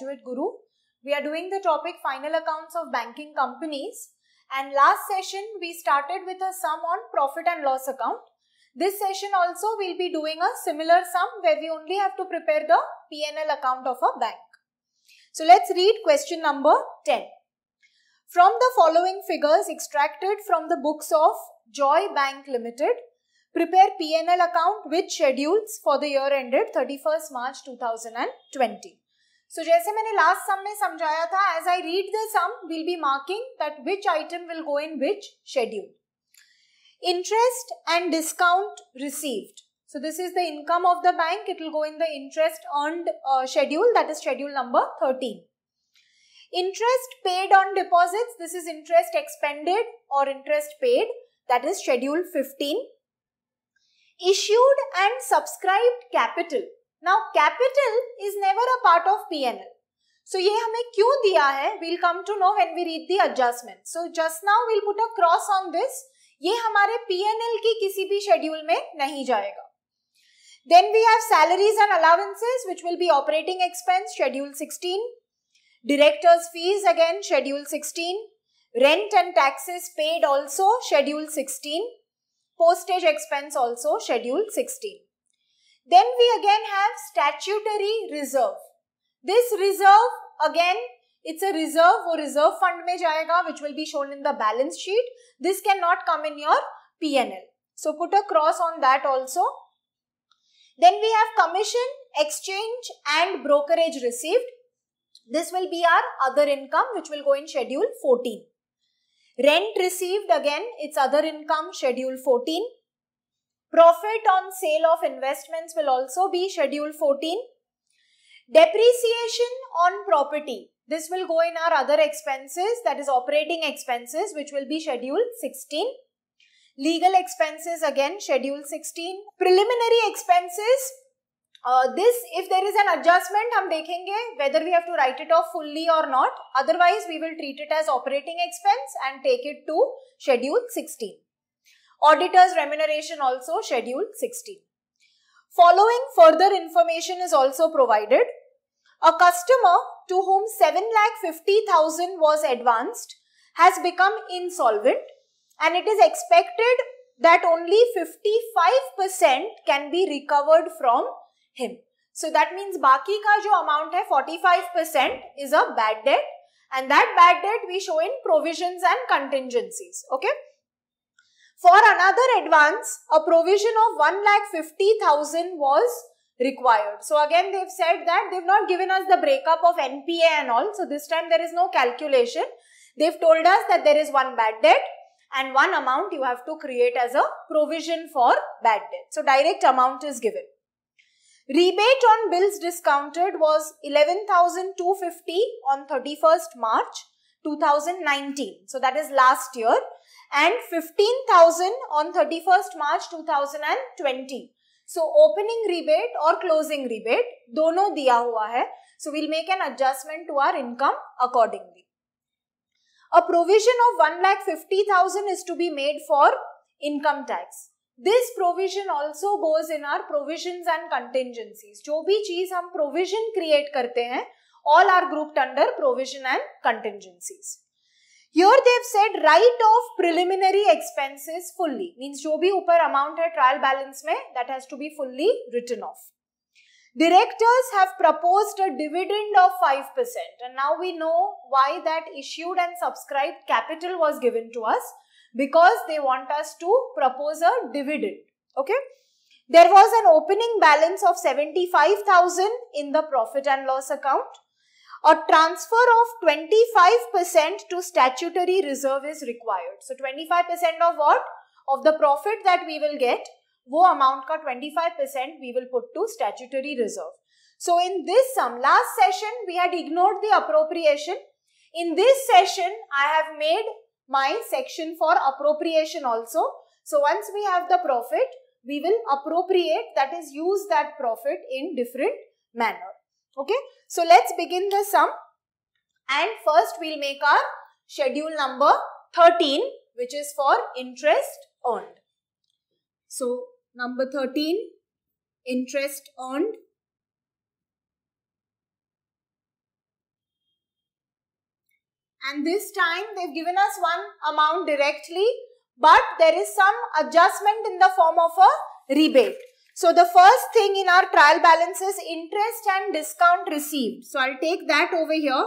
Graduate Guru. We are doing the topic final accounts of banking companies. And last session, we started with a sum on profit and loss account. This session also, we'll be doing a similar sum where we only have to prepare the PNL account of a bank. So let's read question number 10. From the following figures extracted from the books of Joy Bank Limited, prepare PNL account with schedules for the year ended 31st March 2020. So जैसे मैंने last सम में समझाया था as I read the sum will be marking that which item will go in which schedule interest So this is the income of the bank. It will go in the interest earned uh, schedule that is schedule number 13. Interest paid on deposits. This is interest expended or interest paid that is schedule 15. Issued and subscribed capital. Now capital is never a part of PNL so ये हमें क्यों दिया है come come to know when we read the adjustment so just now will put a cross on this ये हमारे PNL की किसी भी शेड्यूल में नहीं जाएगा Then we have salaries and allowances, which will be operating expense, Schedule 16. Director's fees, again, Schedule 16. Rent and taxes paid also, Schedule 16. Postage expense also, Schedule 16. Then we again have statutory reserve. This reserve again it's a reserve or reserve fund mein jayega which will be shown in the balance sheet. This cannot come in your P&L. So put a cross on that also. Then we have commission, exchange and brokerage received. This will be our other income which will go in schedule 14. Rent received again it's other income schedule 14. Profit on sale of investments will also be schedule 14. Depreciation on property. This will go in our other expenses that is operating expenses which will be schedule 16. Legal expenses again schedule 16. Preliminary expenses uh, This if there is an adjustment, I'm taking whether we have to write it off fully or not. Otherwise, we will treat it as operating expense and take it to Schedule sixteen. Auditor's remuneration also schedule 16. Following further information is also provided. A customer to whom 7,50,000 was advanced has become insolvent and it is expected that only 55% can be recovered from him. So that means baki ka jo amount hai 45% is a bad debt and that bad debt we show in provisions and contingencies. Okay. For another advance, a provision of 1,50,000 was required. So again, they've said that they've not given us the breakup of NPA and all. So this time there is no calculation. They've told us that there is one bad debt and one amount you have to create as a provision for bad debt. So direct amount is given. Rebate on bills discounted was 11,250 on 31st March 2019. So that is last year. and 15,000 on 31st March 2020. So opening rebate or closing rebate dono diya hua hai. So we'll make an adjustment to our income accordingly. A provision of 1,50,000 is to be made for income tax. This provision also goes in our provisions and contingencies. Jo bhi cheez hum provision create karte hain, all are grouped under provision and contingencies. Here they've said write off preliminary expenses fully. Means जो भी amount hai trial balance में that has to be fully written off. Directors have proposed a dividend of 5% and now we know why that issued and subscribed capital was given to us because they want us to propose a dividend. Okay. There was an opening balance of 75,000 in the profit and loss account a transfer of 25% to statutory reserve is required. So 25% of what? Of the profit that we will get, wo amount ka 25% we will put to statutory reserve. So in this sum, last session we had ignored the appropriation. In this session, I have made my section for appropriation also. So once we have the profit, we will appropriate that is use that profit in different manner. Okay. So let's begin the sum and first we'll make our schedule number 13 which is for interest earned. So number 13 interest earned and this time they've given us one amount directly but there is some adjustment in the form of a rebate. So the first thing in our trial balance is interest and discount received. So I'll take that over here.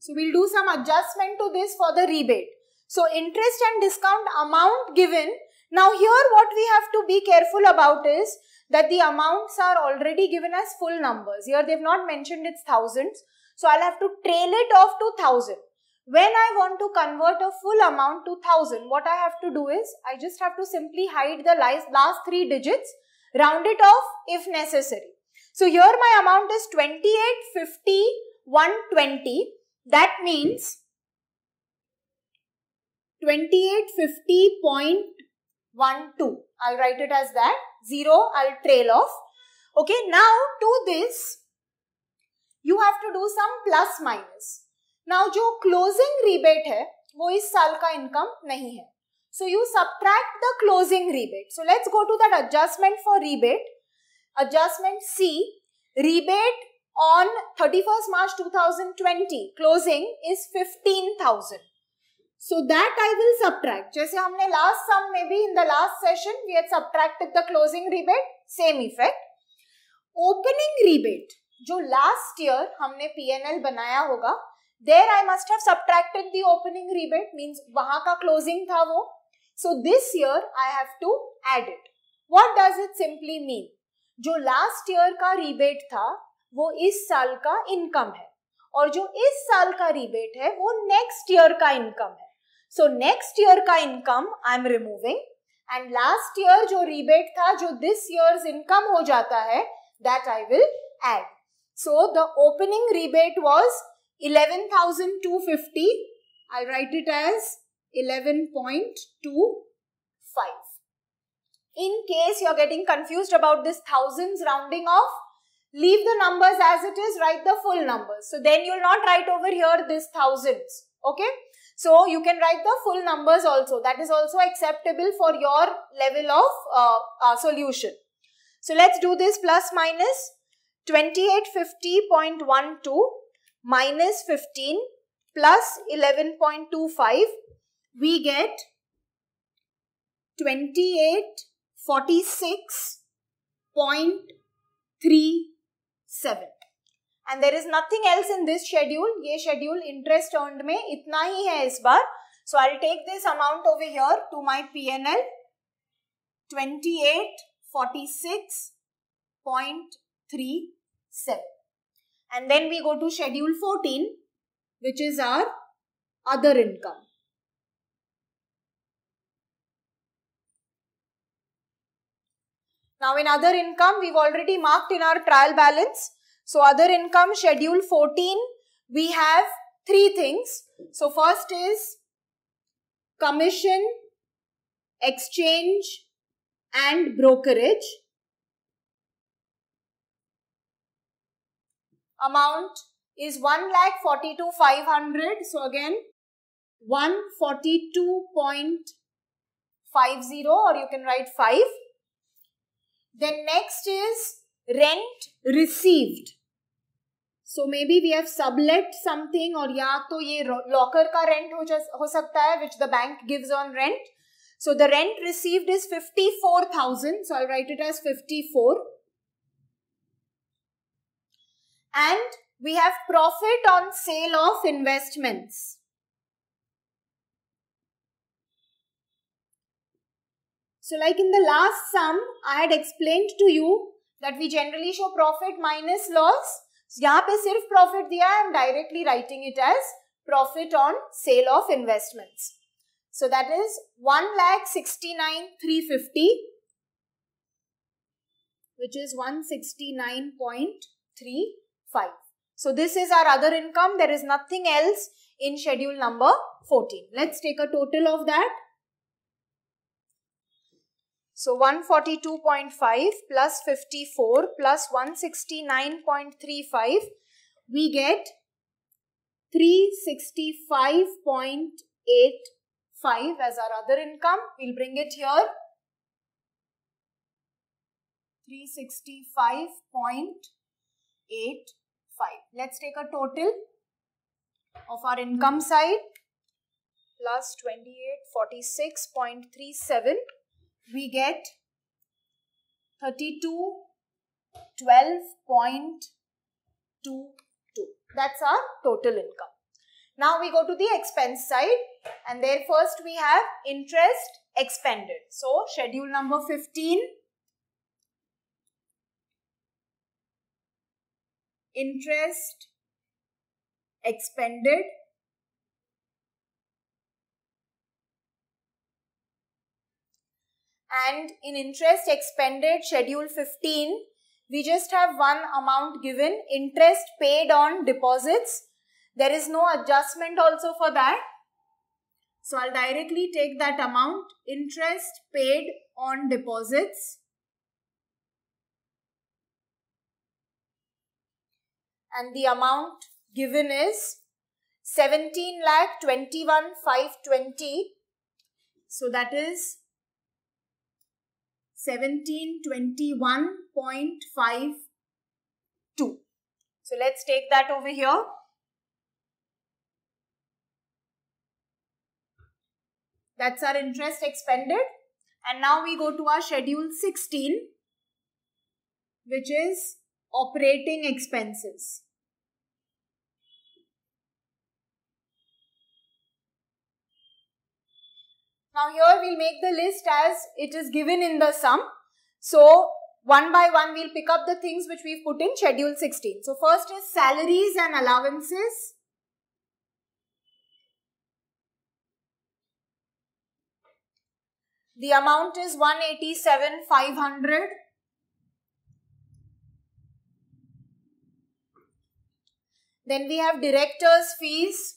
So we'll do some adjustment to this for the rebate. So interest and discount amount given. Now here what we have to be careful about is that the amounts are already given as full numbers. Here they've not mentioned it's thousands. So I'll have to trail it off to thousand. When I want to convert a full amount to 1000, what I have to do is, I just have to simply hide the last three digits, round it off if necessary. So here my amount is 2850 120. That means 2850.12. I'll write it as that. 0, I'll trail off. Okay, now to this, you have to do some plus minus. Now जो closing rebate है वो इस साल का income नहीं है so you subtract the closing rebate so let's go to that adjustment for rebate adjustment C rebate on 31st March 2020 closing is 15,000. So that I will subtract. जैसे हमने last sum में भी in the last session we had subtracted the closing rebate, same effect. Opening rebate जो last year हमने P&L बनाया होगा there I must have subtracted the opening rebate means वहां का क्लोजिंग था वो so this year I have to add it what does it simply mean जो last year का रिबेट था वो इस साल का इनकम है और जो इस साल का रिबेट है वो नेक्स्ट ईयर का इनकम है सो नेक्स्ट ईयर का income I am removing and last year जो रिबेट था जो दिस ईयर इनकम हो जाता है that I will add so the opening rebate was 11,250. I'll write it as 11.25. In case you're getting confused about this thousands rounding off, leave the numbers as it is, write the full numbers. So then you'll not write over here this thousands. Okay. So you can write the full numbers also. That is also acceptable for your level of uh, uh, solution. So let's do this plus minus 2850.12 minus 15 plus 11.25, we get 2846.37. And there is nothing else in this schedule. Ye schedule interest earned me. itna hi hai is bar. So I will take this amount over here to my PNL. 2846.37. And then we go to schedule 14, which is our other income. Now in other income, we've already marked in our trial balance. So other income schedule 14, we have three things. So first is commission, exchange and brokerage. amount is 1 lakh 42 500. So again 142.50 or you can write 5. Then next is rent received. So maybe we have sublet something or या to ye locker ka rent हो, हो सकता which the bank gives on rent. So the rent received is 54,000. So I'll write it as 54 and we have profit on sale of investments. So like in the last sum, I had explained to you that we generally show profit minus loss. यहाँ पे सिर्फ profit दिया आई am directly writing it as profit on sale of investments. So that is one lakh sixty nine three fifty, which is one sixty nine point three. 5. So this is our other income. There is nothing else in schedule number 14. Let's take a total of that. So 142.5 plus 54 plus 169.35, we get 365.85 as our other income. We'll bring it here. 365.85 eight, five. Let's take a total of our income side plus 2846.37 we get 32 12.22 that's our total income now we go to the expense side and there first we have interest expended so schedule number 15 interest expended and in interest expended schedule 15 we just have one amount given interest paid on deposits there is no adjustment also for that so i'll directly take that amount interest paid on deposits and the amount given is 17 lakh 21 520 so that is 1721.52 so let's take that over here that's our interest expended and now we go to our schedule 16 which is operating expenses Now here we'll make the list as it is given in the sum. So one by one we'll pick up the things which we've put in schedule 16. So first is salaries and allowances. The amount is 187,500. Then we have director's fees.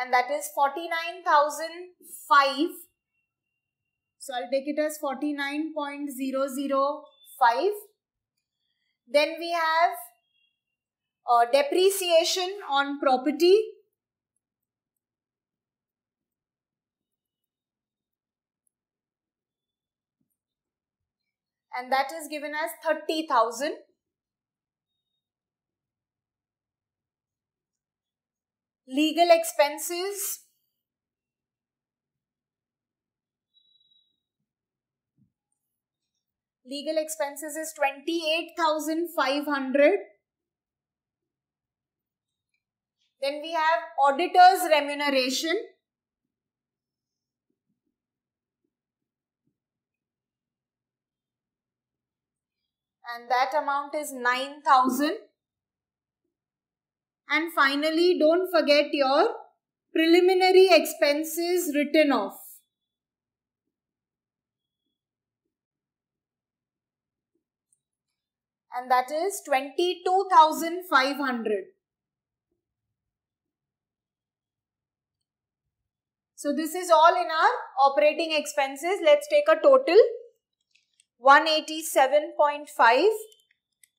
and that is 49,005. So I'll take it as 49.005. Then we have uh, depreciation on property. And that is given as 30,000. legal expenses, legal expenses is 28,500. Then we have auditor's remuneration. And that amount is 9,000. And finally, don't forget your preliminary expenses written off. And that is 22,500. So this is all in our operating expenses. Let's take a total 187.5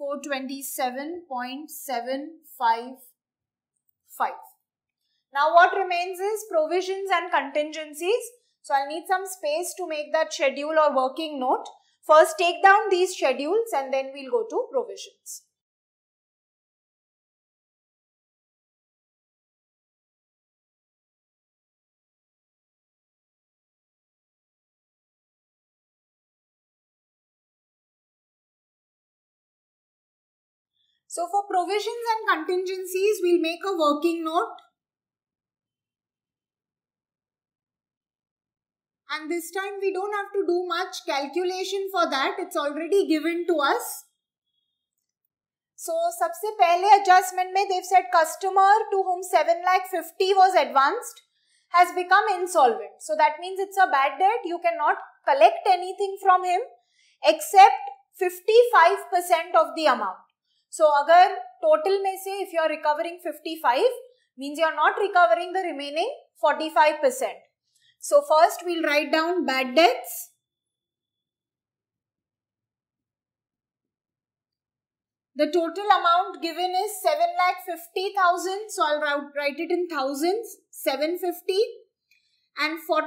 427.755. Now what remains is provisions and contingencies. So I'll need some space to make that schedule or working note. First take down these schedules and then we'll go to provisions. So for provisions and contingencies, we'll make a working note. And this time we don't have to do much calculation for that. It's already given to us. So, सबसे पहले adjustment में they've said customer to whom 7 lakh 50 was advanced has become insolvent. So that means it's a bad debt. You cannot collect anything from him except 55% of the amount. So agar total may say if you are recovering 55 means you are not recovering the remaining 45%. So first we'll write down bad debts. The total amount given is 7,50,000. So I'll write it in thousands, 750. And 45%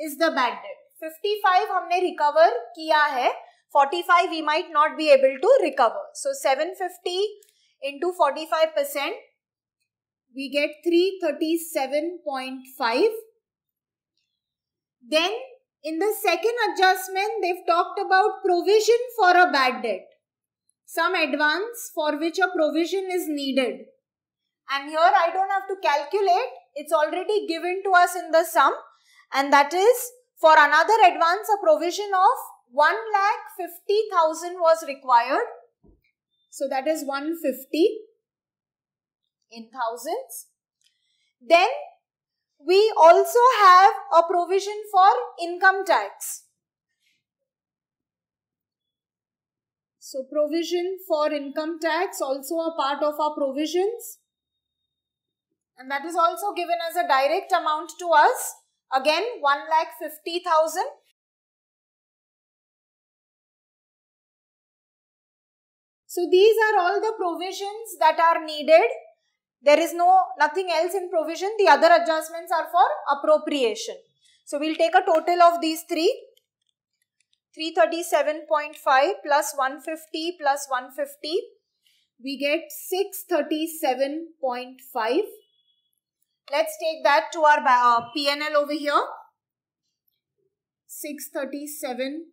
is the bad debt. 55 हमने recover किया है. 45 we might not be able to recover. So 750 into 45% we get 337.5. Then in the second adjustment they've talked about provision for a bad debt. Some advance for which a provision is needed. And here I don't have to calculate. It's already given to us in the sum and that is for another advance a provision of 1 lakh 50,000 was required. So that is 150 in thousands. Then we also have a provision for income tax. So provision for income tax also a part of our provisions. And that is also given as a direct amount to us. Again, one lakh fifty thousand. So these are all the provisions that are needed. There is no nothing else in provision. The other adjustments are for appropriation. So we'll take a total of these three. 337.5 plus 150 plus 150. We get 637.5. Let's take that to our uh, PNL over here. 637.5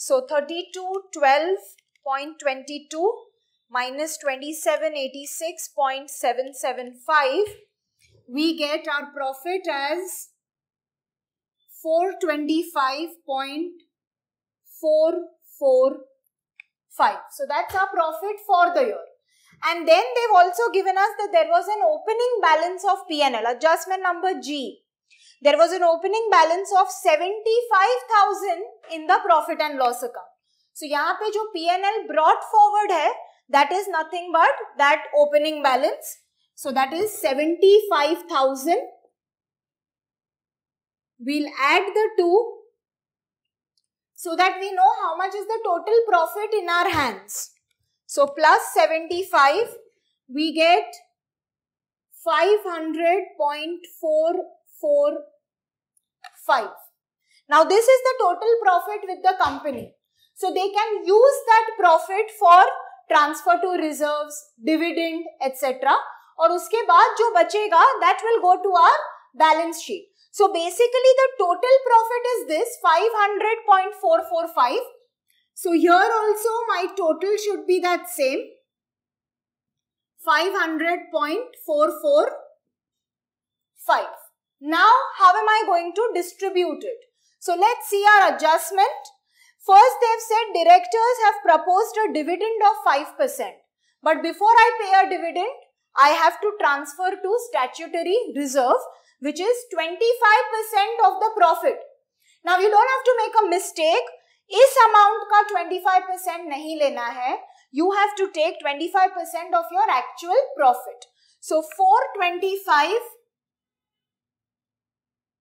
So 3212.22 minus 2786.775, we get our profit as 425.445. So that's our profit for the year. And then they've also given us that there was an opening balance of PNL, adjustment number G there was an opening balance of 75,000 in the profit and loss account. So here the P&L brought forward है, that is nothing but that opening balance. So that is 75,000. We'll add the two so that we know how much is the total profit in our hands. So plus 75, we get 500.4 4, 5. Now this is the total profit with the company. So they can use that profit for transfer to reserves, dividend, etc. Or उसके बाद जो बचेगा that will go to our balance sheet. So basically the total profit is this 500.445. So here also my total should be that same 500.445. Now, how am I going to distribute it? So let's see our adjustment. First, they've said directors have proposed a dividend of 5%. But before I pay a dividend, I have to transfer to statutory reserve, which is 25% of the profit. Now, you don't have to make a mistake. Is amount का 25% नहीं लेना है You have to take 25% of your actual profit. So, 425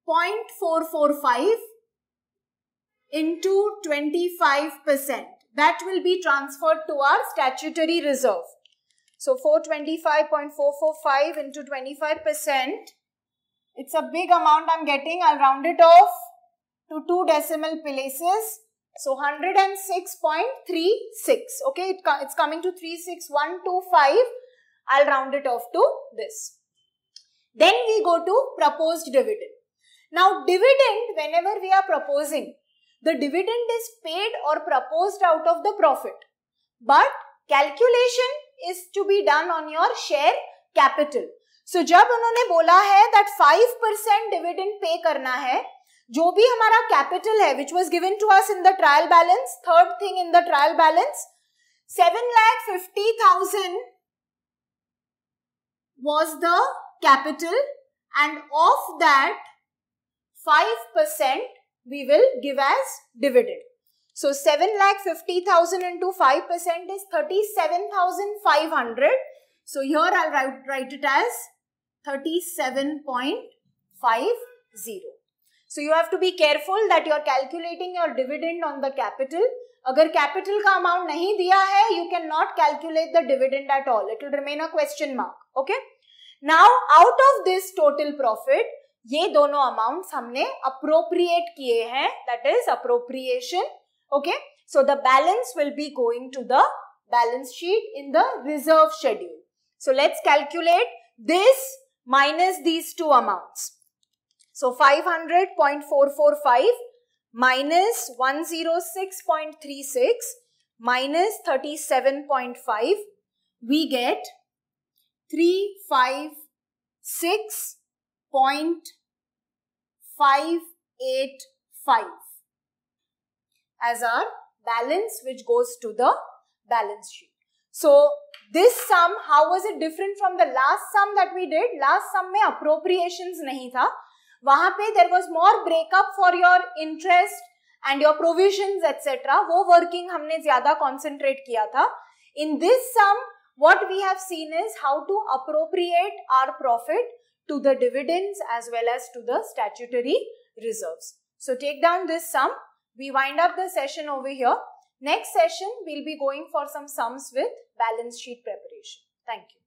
0.445 into 25%. That will be transferred to our statutory reserve. So 425.445 into 25%. It's a big amount I'm getting. I'll round it off to two decimal places. So 106.36. Okay, it it's coming to 36125. I'll round it off to this. Then we go to proposed dividend. Now, dividend, whenever we are proposing, the dividend is paid or proposed out of the profit. But calculation is to be done on your share capital. So, jab unhone bola hai that 5% dividend pay karna hai, jo bhi hamara capital hai, which was given to us in the trial balance, third thing in the trial balance, seven lakh fifty thousand was the capital and of that 5% we will give as dividend. So 7 lakh 50,000 into 5% is 37,500. So here I'll write, write it as 37.50. So you have to be careful that you're calculating your dividend on the capital. अगर capital amount नहीं दिया you cannot calculate the dividend at all. It will remain a question mark. Okay? Now, out of this total profit, ये दोनों amounts हमने appropriate किए हैं that is appropriation okay so the balance will be going to the balance sheet in the reserve schedule so let's calculate this minus these two amounts. So 500.445 minus 106.36 minus 37.5 we get 356.5 585 as our balance which goes to the balance sheet. So this sum, how was it different from the last sum that we did? Last sum में appropriations नहीं था. वहाँ पे there was more breakup for your interest and your provisions etc. वो working हमने ज़्यादा concentrate किया था. In this sum, what we have seen is how to appropriate our profit to the dividends as well as to the statutory reserves. So take down this sum. We wind up the session over here. Next session, we'll be going for some sums with balance sheet preparation. Thank you.